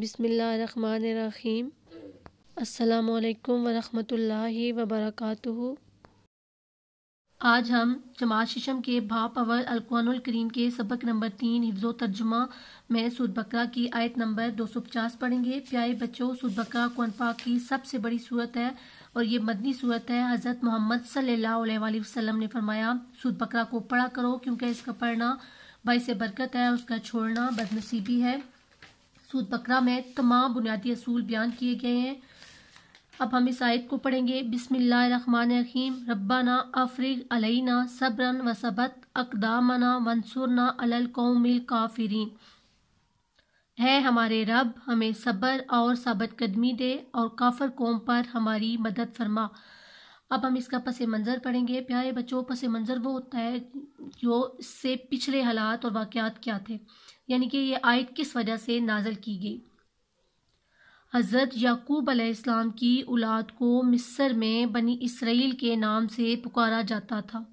बिसमीम अल्लाम वरहमतुल्लाहि वबरकatuhu आज हम जमात शीशम के भाप अवर करीम के सबक नंबर तीन हिफ्ज़ तर्जुमा में सूद बकरा की आयत नंबर दो सौ पचास पढ़ेंगे प्याए बच्चों सूद बकरा कौन पाक की सबसे बड़ी सूरत है और ये मदनी सूरत है हज़रत मोहम्मद सल्ला वसलम ने फरमाया सूद बकरा को पढ़ा करो क्योंकि इसका पढ़ना भाई से बरकत है उसका छोड़ना बदनसीबी है सूद बकरा में तमाम बुनियादी असूल बयान किए गए हैं अब हम इस आयत को पढ़ेंगे बिसमीम रब्बाना अफरीक अलैना सब्रन वसबत अकदामना मंसूरना अलल कौमिल काफिरीन है हमारे रब हमें सब्र और सबत कदमी दे और काफर कौम पर हमारी मदद फरमा अब हम इसका पस मंज़र पढ़ेंगे प्यारे बच्चों पस मंज़र वो होता है जो इससे पिछले हालात और वाक़ क्या थे यानी कि ये आयत किस वजह से नाजल की गई हज़रत याकूब अलैहिस्सलाम की औलाद को मिस्र में बनी इसराइल के नाम से पुकारा जाता था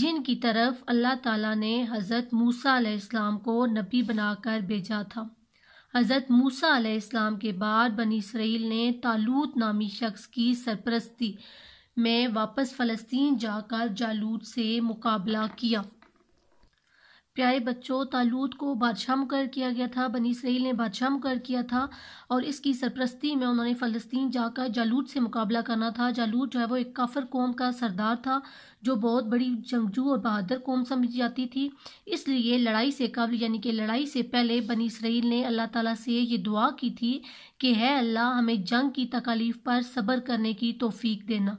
जिनकी तरफ अल्लाह ताला ने हज़रत मूसा अलैहिस्सलाम को नबी बनाकर भेजा था हज़रत मूसा अलैहिस्सलाम के बाद बनी इसराइल ने तालूत नामी शख्स की सरपरस्ती में वापस फ़लस्तीन जाकर जालूत से मुकाबला किया प्यारे बच्चों तालूत को बादशाह मुकर किया गया था बनी इसराइल ने बादशाह मुकर किया था और इसकी सरपरस्ती में उन्होंने फ़लस्तीन जाकर जालूत से मुकाबला करना था जालूत जो है वो एक काफर कौम का सरदार था जो बहुत बड़ी जंगजू और बहादुर कौम समझी जाती थी इसलिए लड़ाई से कबल यानी कि लड़ाई से पहले बनी इसराइल ने अल्लाह ताला से ये दुआ की थी कि है अल्लाह हमें जंग की तकालीफ पर सब्र करने की तोफ़ी देना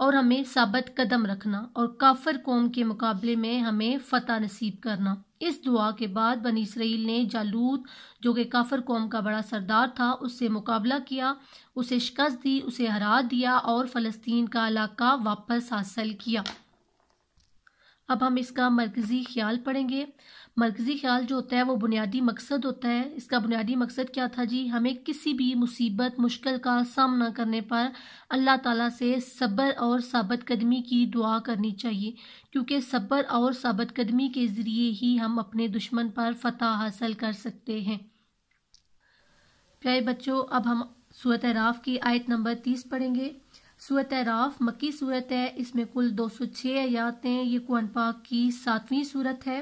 और हमें साबित कदम रखना और काफ़र कौम के मुकाबले में हमें फतह नसीब करना इस दुआ के बाद बनी इसराइल ने जालूद जो कि काफर कौम का बड़ा सरदार था उससे मुकाबला किया उसे शिकस्त दी उसे हरा दिया और फ़लस्तीन का इलाका वापस हासिल किया अब हम इसका मरकज़ी ख्याल पढ़ेंगे मरकज़ी ख्याल जो होता है वो बुनियादी मकसद होता है इसका बुनियादी मकसद क्या था जी हमें किसी भी मुसीबत मुश्किल का सामना करने पर अल्लाह ताला से सब्र और साबित कदमी की दुआ करनी चाहिए क्योंकि सब्र और साबित कदमी के ज़रिए ही हम अपने दुश्मन पर फतह हासिल कर सकते हैं प्यारे बच्चों अब हम सूरत राफ की आयत नंबर तीस पढ़ेंगे सूरत राफ मक्की सूरत है इसमें कुल 206 छह आयातें ये कुरान पाक की सातवीं सूरत है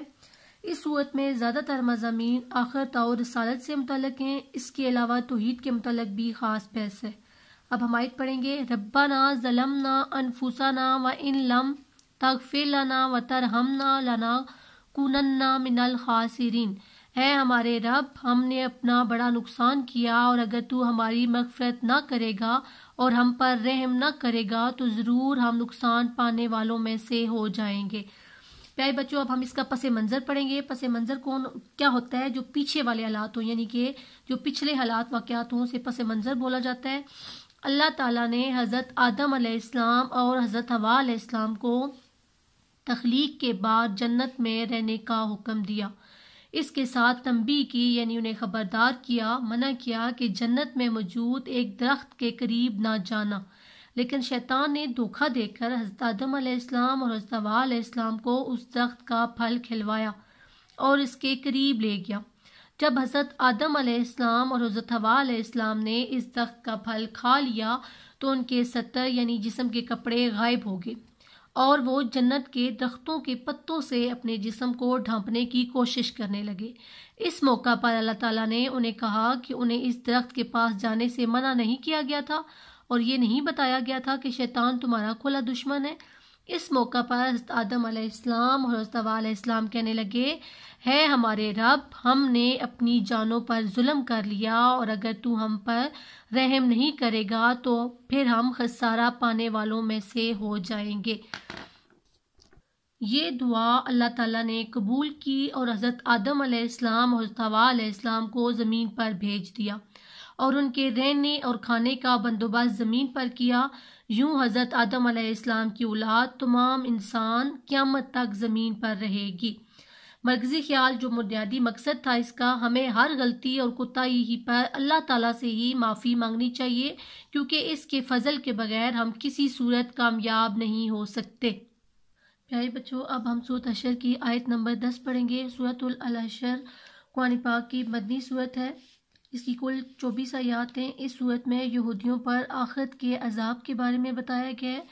इस सूरत में ज़्यादातर मजामी आखरत और रसालत से मुतलक हैं इसके अलावा तोहद के मुतलक भी ख़ास बहस है अब हम आयत पढ़ेंगे रब्बा ना जलम ना अनफूसा ना व इन लम तगफिर लाना व तरहम ना लाना कुनन्ना मिनल खासरीन है हमारे रब हमने अपना बड़ा नुकसान किया और अगर तू हमारी मगफरत ना करेगा और हम पर रहम न करेगा तो ज़रूर हम नुकसान पाने वालों में से हो जाएंगे प्यारे बच्चों अब हम इसका पस मंज़र पढ़ेंगे पस मंज़र कौन क्या होता है जो पीछे वाले हालात हों यानी कि जो पिछले हालात वाक़ात हों उसे पस मंज़र बोला जाता है अल्लाह ताला ने हज़रत आदम आसमाम और हज़रत हवा आलाम को तख्लीक के बाद जन्नत में रहने का हुक्म दिया इसके साथ तंबी की यानी उन्हें खबरदार किया मना किया कि जन्नत में मौजूद एक दरख्त के करीब ना जाना लेकिन शैतान ने धोखा देकर हजरत आदम आसमाम और हजरत इस्लाम को उस दरख्त का फल खिलवाया और इसके करीब ले गया जब हज़रत आदम आसमाम और हज़रत हवा ने इस दरख्त का फल खा लिया तो उनके सतर यानी जिसम के कपड़े गायब हो गए और वो जन्नत के दरख्तों के पत्तों से अपने जिसम को ढांपने की कोशिश करने लगे इस मौका पर अल्लाह ताला ने उन्हें कहा कि उन्हें इस दरख्त के पास जाने से मना नहीं किया गया था और ये नहीं बताया गया था कि शैतान तुम्हारा खुला दुश्मन है इस मौका पर आदम अलैहिस्सलाम और हस्तवा अलैहिस्सलाम कहने लगे है हमारे रब हमने अपनी जानों पर जुल्म कर लिया और अगर तू हम पर रहम नहीं करेगा तो फिर हम खसारा पाने वालों में से हो जाएंगे ये दुआ अल्लाह ताला ने कबूल की और हज़रत आदम अलैहिस्सलाम और अलैहिस्सलाम को ज़मीन पर भेज दिया और उनके रहने और खाने का बंदोबस्त ज़मीन पर किया यूं हज़रत आदम आसमाम की औलाद तमाम इंसान क्यामत तक ज़मीन पर रहेगी मरकज़ी ख्याल जो बुनियादी मकसद था इसका हमें हर गलती और कोताही ही पर अल्लाह ताला से ही माफ़ी मांगनी चाहिए क्योंकि इसके फजल के बगैर हम किसी सूरत कामयाब नहीं हो सकते प्यारे बच्चों अब हम सूरत अशर की आयत नंबर दस पढ़ेंगे सूरतुल अशर कुरान पाक की मदनी सूरत है इसकी कुल चौबीस आयातें इस सूरत में यहूदियों पर आखिरत के अजाब के बारे में बताया गया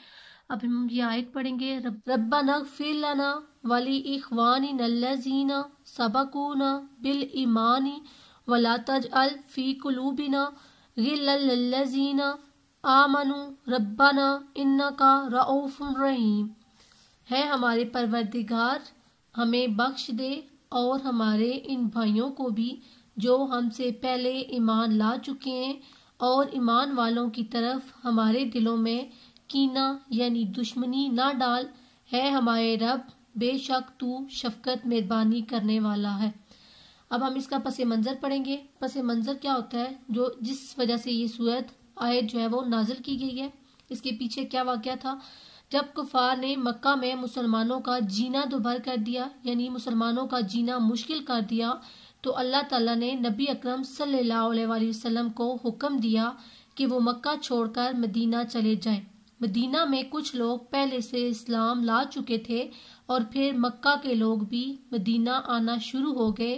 अब हम ये आयत पढ़ेंगे रब्बा नग वाली इखवानी नल्लाजीना सबकूना बिल ईमानी वला तज अल फी कुलूबिना गिल्लाजीना आमनु रब्बाना इन्ना का रऊफ़ रहीम है हमारे परवरदिगार हमें बख्श दे और हमारे इन भाइयों को भी जो हमसे पहले ईमान ला चुके हैं और ईमान वालों की तरफ हमारे दिलों में कीना यानी दुश्मनी ना डाल है हमारे रब बेशक तू शफकत मेहरबानी करने वाला है अब हम इसका पसे मंज़र पढ़ेंगे पसे मंज़र क्या होता है जो जिस वजह से ये सूरत आयत जो है वो नाजिल की गई है इसके पीछे क्या वाक़ था जब कुफार ने मक्का में मुसलमानों का जीना दुभर कर दिया यानी मुसलमानों का जीना मुश्किल कर दिया तो अल्लाह ताला ने नबी अक्रम सल्लाम को हुक्म दिया कि वो मक्का छोड़कर मदीना चले जाएं। मदीना में कुछ लोग पहले से इस्लाम ला चुके थे और फिर मक्का के लोग भी मदीना आना शुरू हो गए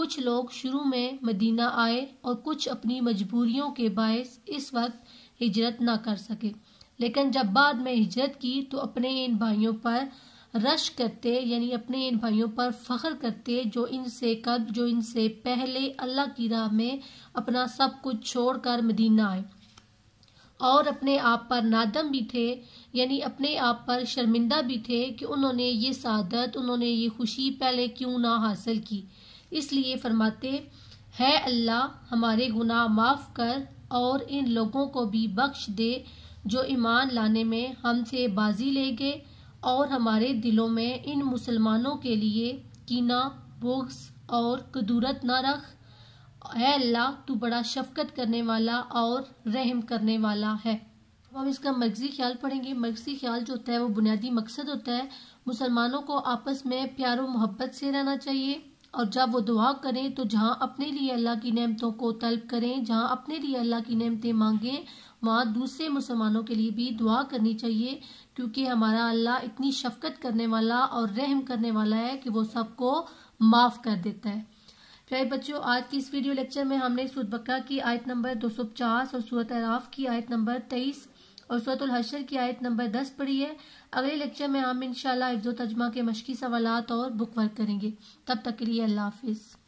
कुछ लोग शुरू में मदीना आए और कुछ अपनी मजबूरियों के बायस इस वक्त हिजरत ना कर सके लेकिन जब बाद में हिजरत की तो अपने इन भाइयों पर रश करते यानी अपने इन भाइयों पर फ़ख्र करते जो इनसे कब जो इनसे पहले अल्लाह की राह में अपना सब कुछ छोड़कर मदीना आए और अपने आप पर नादम भी थे यानी अपने आप पर शर्मिंदा भी थे कि उन्होंने ये सादत उन्होंने ये खुशी पहले क्यों ना हासिल की इसलिए फरमाते है अल्लाह हमारे गुनाह माफ़ कर और इन लोगों को भी बख्श दे जो ईमान लाने में हमसे बाजी ले गए और हमारे दिलों में इन मुसलमानों के लिए कीना बोग्स और कदूरत न रख है अल्लाह तू बड़ा शफकत करने वाला और रहम करने वाला है अब हम इसका मर्जी ख्याल पढ़ेंगे मर्जी ख्याल जो होता है वो बुनियादी मकसद होता है मुसलमानों को आपस में प्यार और मोहब्बत से रहना चाहिए और जब वो दुआ करें तो जहाँ अपने लिए अल्लाह की नेमतों को तलब करें जहाँ अपने लिए अल्लाह की नेमतें मांगें वहाँ दूसरे मुसलमानों के लिए भी दुआ करनी चाहिए क्योंकि हमारा अल्लाह इतनी शफकत करने वाला और रहम करने वाला है कि वो सबको माफ़ कर देता है प्यारे बच्चों आज की इस वीडियो लेक्चर में हमने सूद बकरा की आयत नंबर 250 और सूरत अराफ की आयत नंबर 23 और सूरतुल हशर की आयत नंबर 10 पढ़ी है अगले लेक्चर में हम इंशाल्लाह इफ्जो तजमा के मशकी सवालत और बुक वर्क करेंगे तब तक के लिए अल्लाह हाफिज़